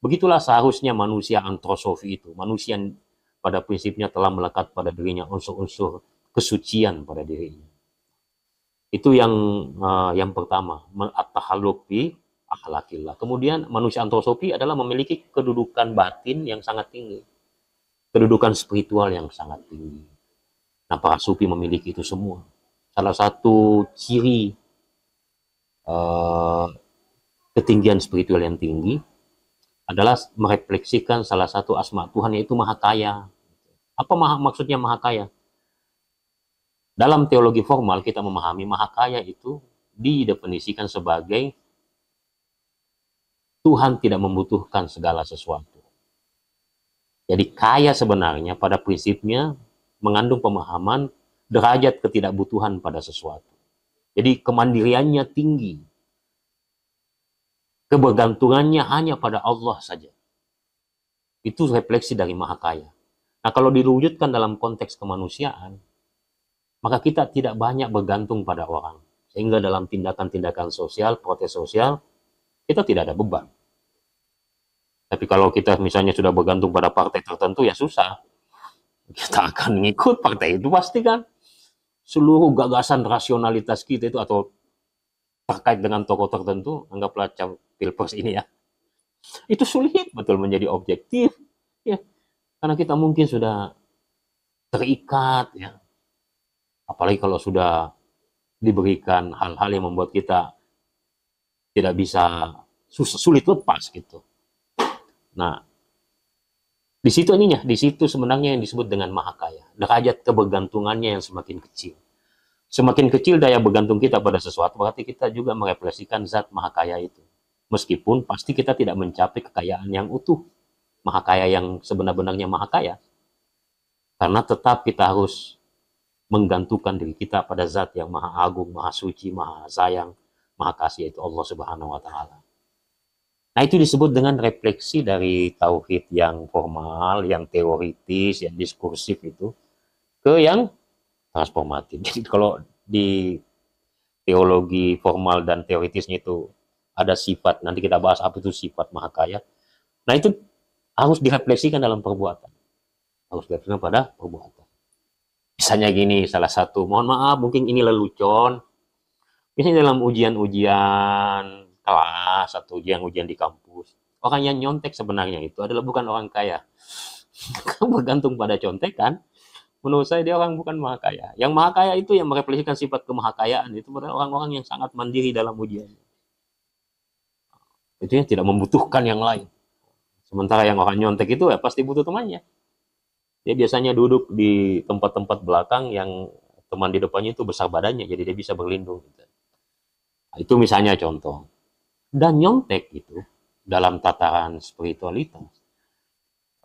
Begitulah seharusnya manusia antrosofi itu. Manusia yang pada prinsipnya telah melekat pada dirinya unsur-unsur kesucian pada dirinya. Itu yang uh, yang pertama, at-tahalluq Kemudian manusia antrosofi adalah memiliki kedudukan batin yang sangat tinggi. Kedudukan spiritual yang sangat tinggi. Nah, para sufi memiliki itu semua. Salah satu ciri uh, ketinggian spiritual yang tinggi adalah merefleksikan salah satu asma Tuhan yaitu Maha Kaya. Apa maha, maksudnya Maha Kaya? Dalam teologi formal kita memahami Maha Kaya itu didefinisikan sebagai Tuhan tidak membutuhkan segala sesuatu. Jadi kaya sebenarnya pada prinsipnya mengandung pemahaman derajat ketidakbutuhan pada sesuatu. Jadi kemandiriannya tinggi, kebergantungannya hanya pada Allah saja. Itu refleksi dari Maha Kaya. Nah, kalau diwujudkan dalam konteks kemanusiaan, maka kita tidak banyak bergantung pada orang. Sehingga dalam tindakan-tindakan sosial, protes sosial, kita tidak ada beban. Tapi kalau kita misalnya sudah bergantung pada partai tertentu, ya susah. Kita akan ngikut partai itu pasti kan. Seluruh gagasan rasionalitas kita itu atau terkait dengan tokoh tertentu, anggaplah pilpres ini ya. Itu sulit betul menjadi objektif ya. Karena kita mungkin sudah terikat ya. Apalagi kalau sudah diberikan hal-hal yang membuat kita tidak bisa sulit lepas gitu. Nah, di situ ininya, di situ sebenarnya yang disebut dengan mahakaya. Derajat kebergantungannya yang semakin kecil. Semakin kecil daya bergantung kita pada sesuatu, berarti kita juga merefleksikan zat mahakaya itu. Meskipun pasti kita tidak mencapai kekayaan yang utuh, maha kaya yang sebenar-benarnya maha kaya. Karena tetap kita harus menggantungkan diri kita pada zat yang maha agung, maha suci, maha sayang, maha kasih yaitu Allah Subhanahu wa taala. Nah, itu disebut dengan refleksi dari tauhid yang formal, yang teoritis, yang diskursif itu ke yang transformatif. Jadi kalau di teologi formal dan teoritisnya itu ada sifat. Nanti kita bahas apa itu sifat mahakaya. Nah itu harus direfleksikan dalam perbuatan. Harus direfleksikan pada perbuatan. Misalnya gini, salah satu, mohon maaf, mungkin ini lelucon. Misalnya dalam ujian-ujian kelas atau ujian-ujian di kampus, orang yang nyontek sebenarnya itu adalah bukan orang kaya. Kan bergantung pada contekan, menurut saya dia orang bukan maha kaya. Yang maha kaya itu yang merefleksikan sifat kemahakayaan itu adalah orang-orang yang sangat mandiri dalam ujiannya. Itu tidak membutuhkan yang lain. Sementara yang orang nyontek itu ya pasti butuh temannya. Dia biasanya duduk di tempat-tempat belakang yang teman di depannya itu besar badannya, jadi dia bisa berlindung. Gitu. Nah, itu misalnya contoh. Dan nyontek itu dalam tataran spiritualitas,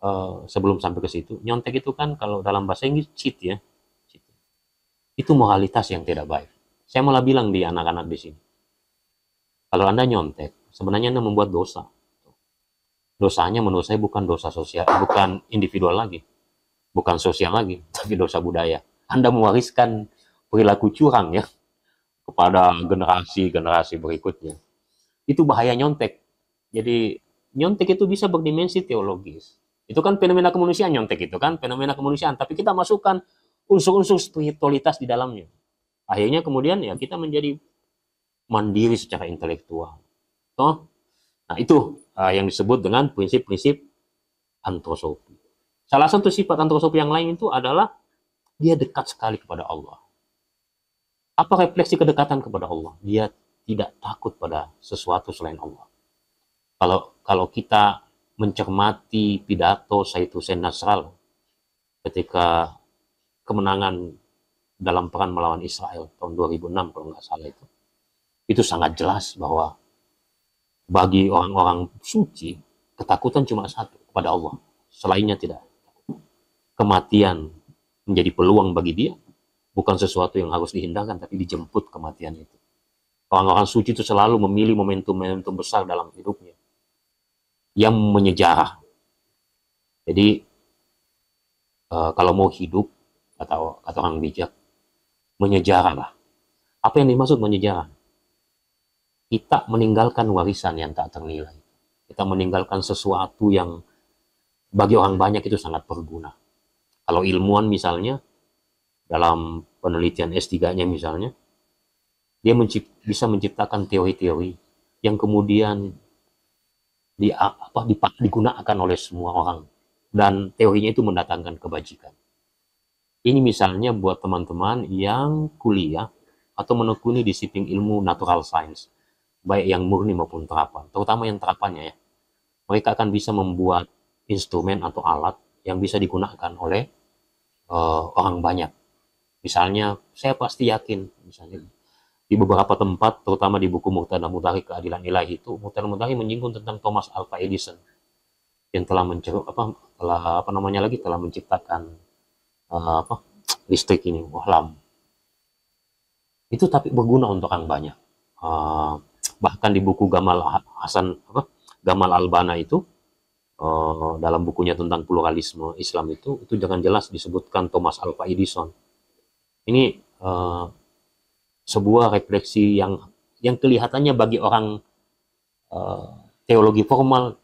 uh, sebelum sampai ke situ, nyontek itu kan kalau dalam bahasa Inggris cheat ya, cheat. itu moralitas yang tidak baik. Saya malah bilang di anak-anak di sini, kalau Anda nyontek, sebenarnya Anda membuat dosa. Dosanya menurut saya bukan dosa sosial, bukan individual lagi, bukan sosial lagi, tapi dosa budaya. Anda mewariskan perilaku curang ya kepada generasi-generasi berikutnya. Itu bahaya nyontek. Jadi nyontek itu bisa berdimensi teologis. Itu kan fenomena kemanusiaan nyontek itu kan fenomena kemanusiaan, tapi kita masukkan unsur-unsur spiritualitas di dalamnya. Akhirnya kemudian ya kita menjadi mandiri secara intelektual Toh? Nah, itu uh, yang disebut dengan prinsip-prinsip antrosopi. Salah satu sifat antrosopi yang lain itu adalah dia dekat sekali kepada Allah. Apa refleksi kedekatan kepada Allah? Dia tidak takut pada sesuatu selain Allah. Kalau kalau kita mencermati pidato Said Hussein Nasral ketika kemenangan dalam perang melawan Israel tahun 2006 kalau nggak salah itu. Itu sangat jelas bahwa bagi orang-orang suci ketakutan cuma satu kepada Allah selainnya tidak kematian menjadi peluang bagi dia bukan sesuatu yang harus dihindarkan tapi dijemput kematian itu orang-orang suci itu selalu memilih momentum-momentum besar dalam hidupnya yang menyejarah jadi eh, kalau mau hidup atau kata orang bijak menyejarah lah apa yang dimaksud menyejarah kita meninggalkan warisan yang tak ternilai. Kita meninggalkan sesuatu yang bagi orang banyak itu sangat berguna. Kalau ilmuwan misalnya, dalam penelitian S3-nya misalnya, dia mencipt bisa menciptakan teori-teori yang kemudian di, apa, dipak, digunakan oleh semua orang. Dan teorinya itu mendatangkan kebajikan. Ini misalnya buat teman-teman yang kuliah atau menekuni disiplin ilmu natural science baik yang murni maupun terapan, terutama yang terapannya ya. Mereka akan bisa membuat instrumen atau alat yang bisa digunakan oleh uh, orang banyak. Misalnya, saya pasti yakin, misalnya di beberapa tempat, terutama di buku Murtada Mutari Keadilan Ilahi itu, Murtada Mutari menyinggung tentang Thomas Alva Edison yang telah apa telah apa namanya lagi telah menciptakan uh, apa listrik ini wah itu tapi berguna untuk orang banyak uh, bahkan di buku Gamal Hasan apa Gamal Albana itu uh, dalam bukunya tentang pluralisme Islam itu itu dengan jelas disebutkan Thomas Alva Edison ini uh, sebuah refleksi yang yang kelihatannya bagi orang uh, teologi formal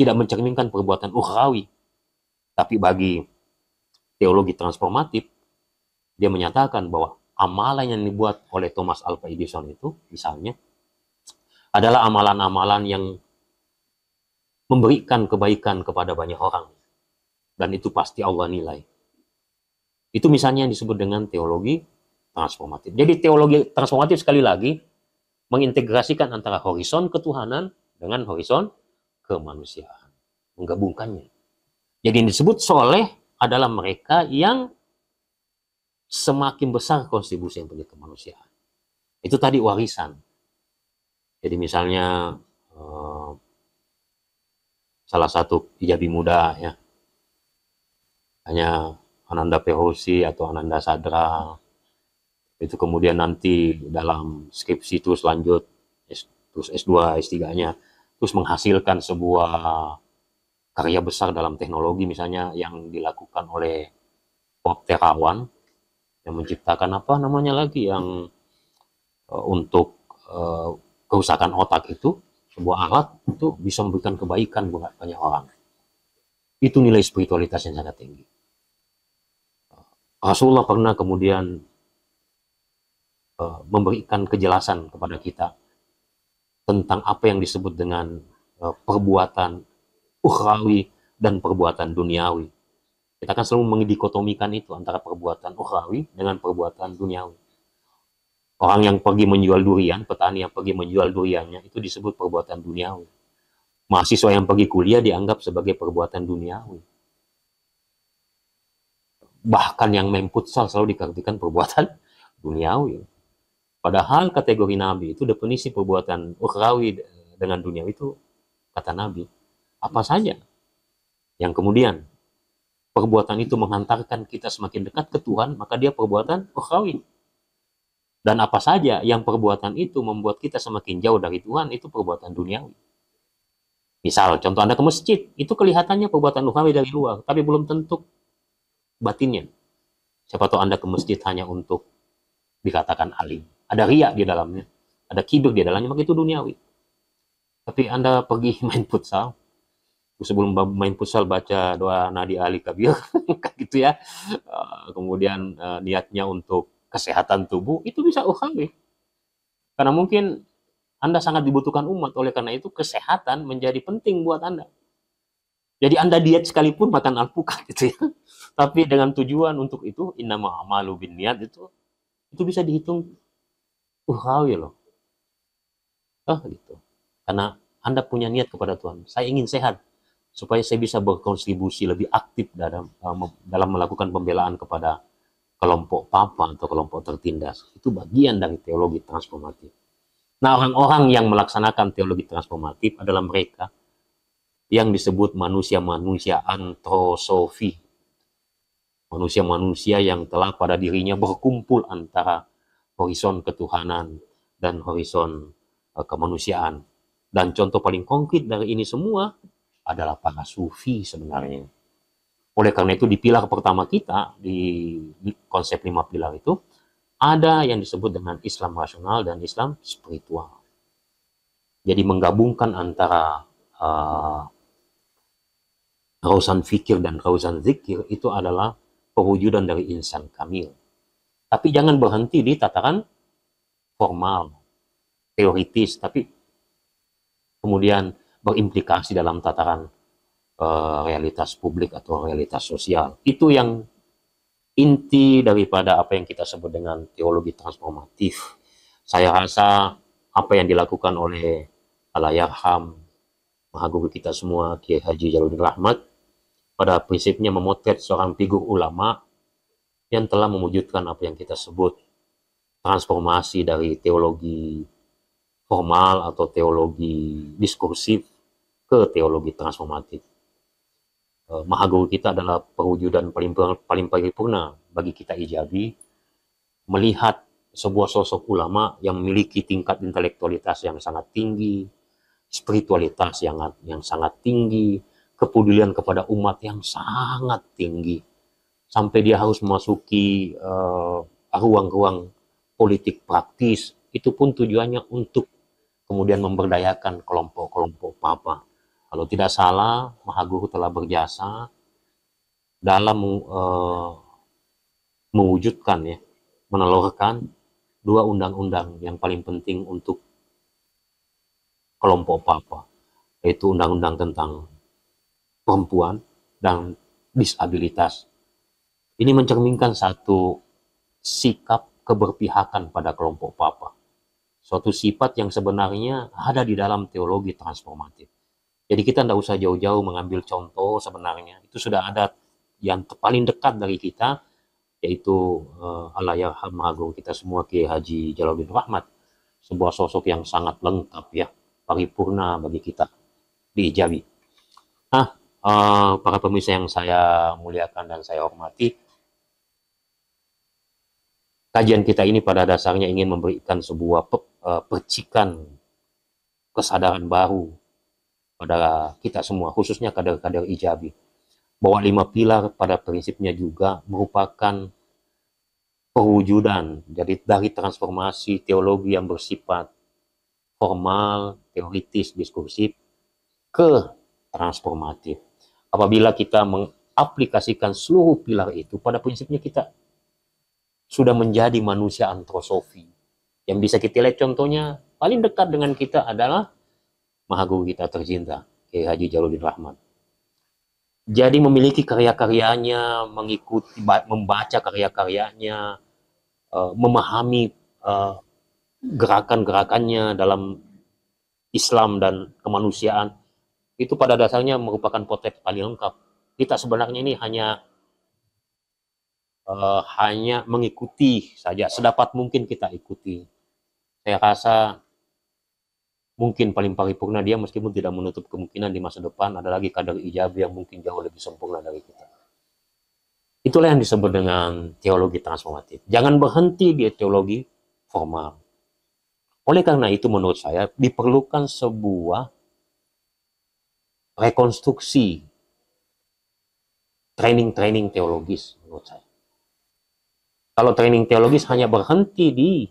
tidak mencerminkan perbuatan ukhrawi tapi bagi teologi transformatif dia menyatakan bahwa amalan yang dibuat oleh Thomas Alva Edison itu misalnya adalah amalan-amalan yang memberikan kebaikan kepada banyak orang. Dan itu pasti Allah nilai. Itu misalnya yang disebut dengan teologi transformatif. Jadi teologi transformatif sekali lagi mengintegrasikan antara horizon ketuhanan dengan horizon kemanusiaan. Menggabungkannya. Jadi yang disebut soleh adalah mereka yang semakin besar kontribusi yang punya kemanusiaan. Itu tadi warisan. Jadi misalnya eh, salah satu ijabi muda ya, hanya Ananda Pehosi atau Ananda Sadra, itu kemudian nanti dalam skripsi terus lanjut S, terus S2, S3-nya, terus menghasilkan sebuah karya besar dalam teknologi misalnya yang dilakukan oleh Bob Terawan yang menciptakan apa namanya lagi yang uh, untuk uh, kerusakan otak itu, sebuah alat itu bisa memberikan kebaikan buat banyak orang. Itu nilai spiritualitas yang sangat tinggi. Eh, Rasulullah pernah kemudian uh, memberikan kejelasan kepada kita tentang apa yang disebut dengan uh, perbuatan ukhrawi dan perbuatan duniawi. Kita kan selalu mengidikotomikan itu antara perbuatan ukhrawi dengan perbuatan duniawi. Orang yang pergi menjual durian, petani yang pergi menjual duriannya itu disebut perbuatan duniawi. Mahasiswa yang pergi kuliah dianggap sebagai perbuatan duniawi. Bahkan yang main futsal selalu dikategorikan perbuatan duniawi. Padahal kategori nabi itu definisi perbuatan ukrawi dengan duniawi itu kata nabi apa saja yang kemudian perbuatan itu menghantarkan kita semakin dekat ke Tuhan, maka dia perbuatan ukhrawi. Dan apa saja yang perbuatan itu membuat kita semakin jauh dari Tuhan itu perbuatan duniawi. Misal, contoh Anda ke masjid, itu kelihatannya perbuatan duniawi dari luar, tapi belum tentu batinnya. Siapa tahu Anda ke masjid hanya untuk dikatakan alim. Ada riak di dalamnya, ada kibir di dalamnya, maka itu duniawi. Tapi Anda pergi main futsal, sebelum main futsal baca doa Nadi Ali Kabir, gitu ya. Eh, kemudian eh, niatnya untuk kesehatan tubuh itu bisa ukhawi. Karena mungkin Anda sangat dibutuhkan umat, oleh karena itu kesehatan menjadi penting buat Anda. Jadi Anda diet sekalipun makan alpukat gitu ya. Tapi dengan tujuan untuk itu innama amalu bin niat itu itu bisa dihitung ukhawi loh. Oh gitu. Karena Anda punya niat kepada Tuhan. Saya ingin sehat supaya saya bisa berkontribusi lebih aktif dalam eh, dalam melakukan pembelaan kepada kelompok papa atau kelompok tertindas itu bagian dari teologi transformatif. Nah, orang-orang yang melaksanakan teologi transformatif adalah mereka yang disebut manusia-manusia antrosofi. Manusia-manusia yang telah pada dirinya berkumpul antara horizon ketuhanan dan horizon e, kemanusiaan. Dan contoh paling konkret dari ini semua adalah para sufi sebenarnya. Oleh karena itu di pilar pertama kita di, konsep lima pilar itu ada yang disebut dengan Islam rasional dan Islam spiritual. Jadi menggabungkan antara uh, rausan fikir dan rausan zikir itu adalah perwujudan dari insan kamil. Tapi jangan berhenti di tataran formal, teoritis, tapi kemudian berimplikasi dalam tataran Eh, realitas publik atau realitas sosial. Itu yang inti daripada apa yang kita sebut dengan teologi transformatif. Saya rasa apa yang dilakukan oleh Alayarham, Maha Guru kita semua, Kiai Haji Jaludin Rahmat, pada prinsipnya memotret seorang figur ulama yang telah mewujudkan apa yang kita sebut transformasi dari teologi formal atau teologi diskursif ke teologi transformatif. Eh, Maha Guru kita adalah perwujudan paling paling paripurna bagi kita ijabi melihat sebuah sosok ulama yang memiliki tingkat intelektualitas yang sangat tinggi, spiritualitas yang yang sangat tinggi, kepedulian kepada umat yang sangat tinggi sampai dia harus memasuki eh, ruang-ruang uh, politik praktis itu pun tujuannya untuk kemudian memberdayakan kelompok-kelompok papa. Kalau tidak salah, Guru telah berjasa dalam uh, mewujudkan ya, menelurkan dua undang-undang yang paling penting untuk kelompok Papua, yaitu undang-undang tentang perempuan dan disabilitas. Ini mencerminkan satu sikap keberpihakan pada kelompok Papa. Suatu sifat yang sebenarnya ada di dalam teologi transformatif. Jadi kita tidak usah jauh-jauh mengambil contoh sebenarnya. Itu sudah ada yang paling dekat dari kita, yaitu uh, eh, Alayah Mahagung kita semua, Ki Haji Jalaluddin Rahmat. Sebuah sosok yang sangat lengkap ya, paripurna bagi kita, di diijabi. Nah, uh, para pemirsa yang saya muliakan dan saya hormati, kajian kita ini pada dasarnya ingin memberikan sebuah pe, uh, percikan kesadaran baru pada kita semua, khususnya kader-kader ijabi. Bahwa lima pilar pada prinsipnya juga merupakan perwujudan jadi dari transformasi teologi yang bersifat formal, teoritis, diskursif ke transformatif. Apabila kita mengaplikasikan seluruh pilar itu, pada prinsipnya kita sudah menjadi manusia antrosofi. Yang bisa kita lihat contohnya paling dekat dengan kita adalah Maha Guru kita tercinta, Kiai Haji Jaludin Rahman. Jadi memiliki karya-karyanya, mengikuti, membaca karya-karyanya, eh, memahami eh, gerakan-gerakannya dalam Islam dan kemanusiaan, itu pada dasarnya merupakan potret paling lengkap. Kita sebenarnya ini hanya eh, hanya mengikuti saja, sedapat mungkin kita ikuti. Saya rasa mungkin paling paripurna dia meskipun tidak menutup kemungkinan di masa depan ada lagi kadar ijab yang mungkin jauh lebih sempurna dari kita. Itulah yang disebut dengan teologi transformatif. Jangan berhenti di teologi formal. Oleh karena itu menurut saya diperlukan sebuah rekonstruksi training-training teologis menurut saya. Kalau training teologis hanya berhenti di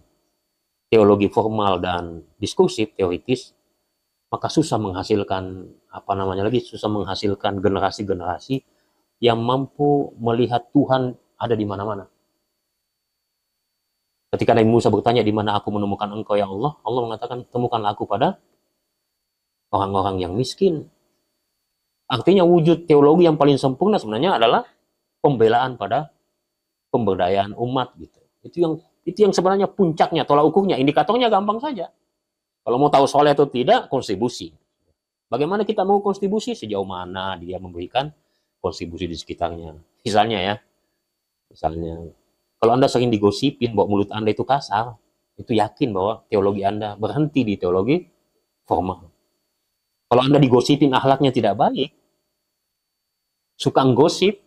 teologi formal dan diskursif teoritis maka susah menghasilkan apa namanya lagi susah menghasilkan generasi-generasi yang mampu melihat Tuhan ada di mana-mana. Ketika Nabi Musa bertanya di mana aku menemukan engkau ya Allah, Allah mengatakan temukanlah aku pada orang-orang yang miskin. Artinya wujud teologi yang paling sempurna sebenarnya adalah pembelaan pada pemberdayaan umat gitu. Itu yang itu yang sebenarnya puncaknya, tolak ukurnya. Indikatornya gampang saja. Kalau mau tahu soleh atau tidak, kontribusi. Bagaimana kita mau kontribusi? Sejauh mana dia memberikan kontribusi di sekitarnya. Misalnya ya, misalnya, kalau Anda sering digosipin bahwa mulut Anda itu kasar, itu yakin bahwa teologi Anda berhenti di teologi formal. Kalau Anda digosipin akhlaknya tidak baik, suka nggosip,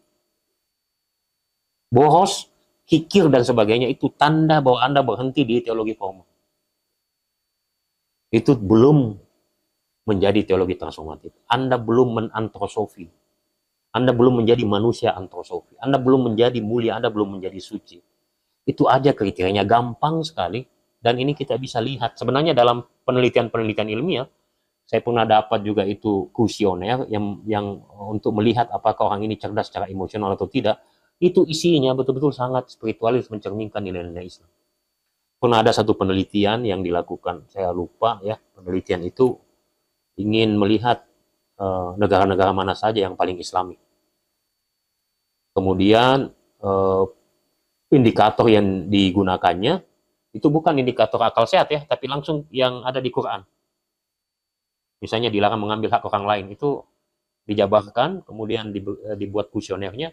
bohos, Kikir dan sebagainya itu tanda bahwa Anda berhenti di teologi formal. Itu belum menjadi teologi transformatif. Anda belum menantrosofi. Anda belum menjadi manusia antrosofi. Anda belum menjadi mulia, Anda belum menjadi suci. Itu aja kriterianya, gampang sekali. Dan ini kita bisa lihat. Sebenarnya dalam penelitian-penelitian ilmiah, saya pernah dapat juga itu kuesioner yang yang untuk melihat apakah orang ini cerdas secara emosional atau tidak itu isinya betul-betul sangat spiritualis mencerminkan nilai-nilai Islam. Pernah ada satu penelitian yang dilakukan, saya lupa ya, penelitian itu ingin melihat eh, negara-negara mana saja yang paling islami. Kemudian eh, indikator yang digunakannya itu bukan indikator akal sehat ya, tapi langsung yang ada di Quran. Misalnya dilarang mengambil hak orang lain itu dijabarkan, kemudian dibuat kusionernya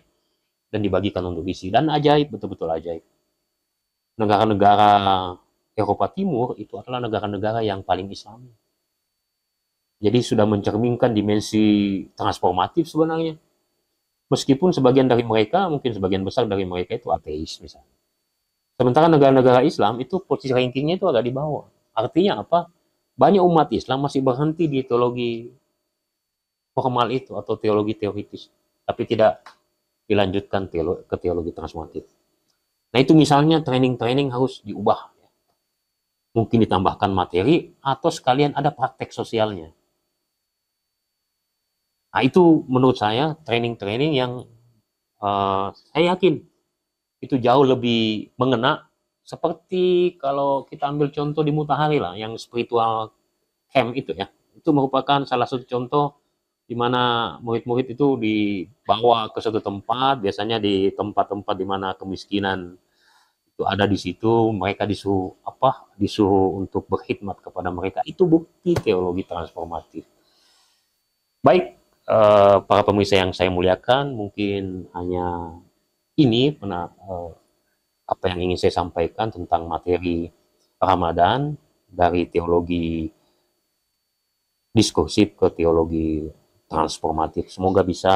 dan dibagikan untuk misi dan ajaib betul-betul ajaib negara-negara Eropa Timur itu adalah negara-negara yang paling islami jadi sudah mencerminkan dimensi transformatif sebenarnya meskipun sebagian dari mereka mungkin sebagian besar dari mereka itu ateis misalnya sementara negara-negara Islam itu posisi rankingnya itu agak di bawah artinya apa banyak umat Islam masih berhenti di teologi formal itu atau teologi teoritis tapi tidak dilanjutkan ke teologi transformatif. Nah itu misalnya training-training harus diubah. Ya. Mungkin ditambahkan materi atau sekalian ada praktek sosialnya. Nah itu menurut saya training-training yang uh, saya yakin itu jauh lebih mengena seperti kalau kita ambil contoh di Mutahari lah yang spiritual camp itu ya. Itu merupakan salah satu contoh di mana murid-murid itu dibawa ke suatu tempat, biasanya di tempat-tempat di mana kemiskinan itu ada di situ, mereka disuruh apa? disuruh untuk berkhidmat kepada mereka. Itu bukti teologi transformatif. Baik, eh, para pemirsa yang saya muliakan, mungkin hanya ini pernah eh, apa yang ingin saya sampaikan tentang materi Ramadan dari teologi diskursif ke teologi transformatif. Semoga bisa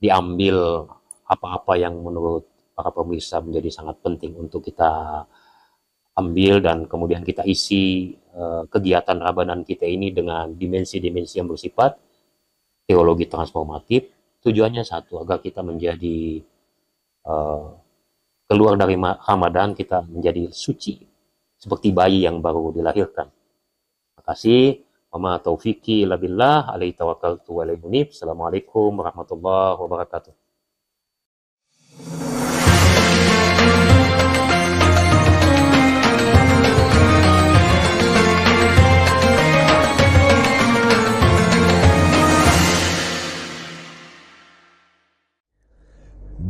diambil apa-apa yang menurut para pemirsa menjadi sangat penting untuk kita ambil dan kemudian kita isi uh, kegiatan Rabanan kita ini dengan dimensi-dimensi yang bersifat teologi transformatif. Tujuannya satu, agar kita menjadi uh, keluar dari Ramadan kita menjadi suci seperti bayi yang baru dilahirkan. Terima kasih. Wa ma taufiqi illa billah alaihi tawakkaltu wa alaihi Munib. Assalamualaikum warahmatullahi wabarakatuh.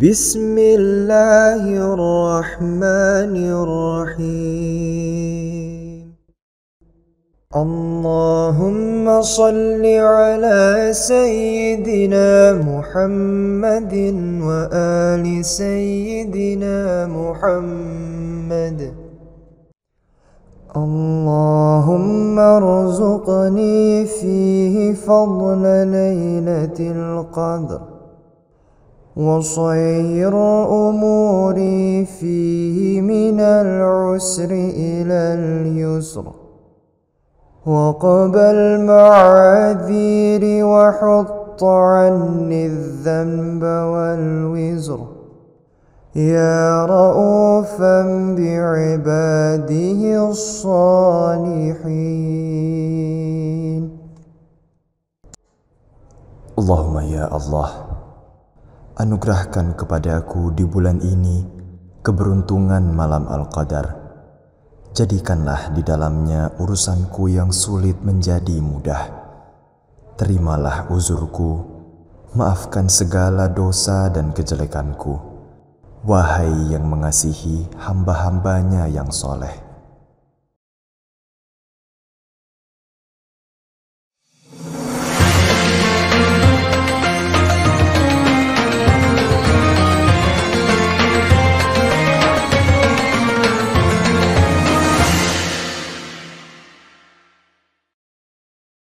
بسم الله الرحمن الرحيم اللهم صل على سيدنا محمد وآل سيدنا محمد اللهم ارزقني فيه فضل ليلة القدر وصير أموري فيه من العسر إلى اليسر وقبل المعاذير وحط عني الذنب والوزر يا رؤوفا بعباده الصالحين اللهم يا الله Anugerahkan kepadaku di bulan ini keberuntungan malam Al-Qadar Jadikanlah di dalamnya urusanku yang sulit menjadi mudah. Terimalah uzurku, maafkan segala dosa dan kejelekanku. Wahai yang mengasihi hamba-hambanya yang soleh.